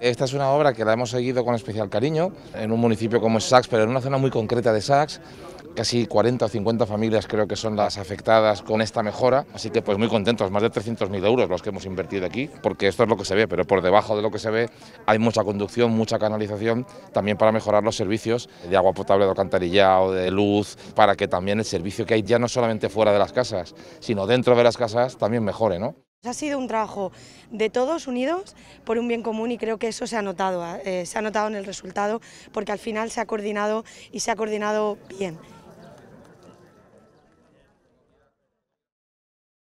Esta es una obra que la hemos seguido con especial cariño en un municipio como es pero en una zona muy concreta de Sax. Casi 40 o 50 familias creo que son las afectadas con esta mejora, así que pues muy contentos, más de 300.000 euros los que hemos invertido aquí, porque esto es lo que se ve, pero por debajo de lo que se ve hay mucha conducción, mucha canalización, también para mejorar los servicios de agua potable, de alcantarillado, de luz, para que también el servicio que hay ya no solamente fuera de las casas, sino dentro de las casas también mejore, ¿no? Ha sido un trabajo de todos unidos por un bien común y creo que eso se ha notado, eh, se ha notado en el resultado porque al final se ha coordinado y se ha coordinado bien.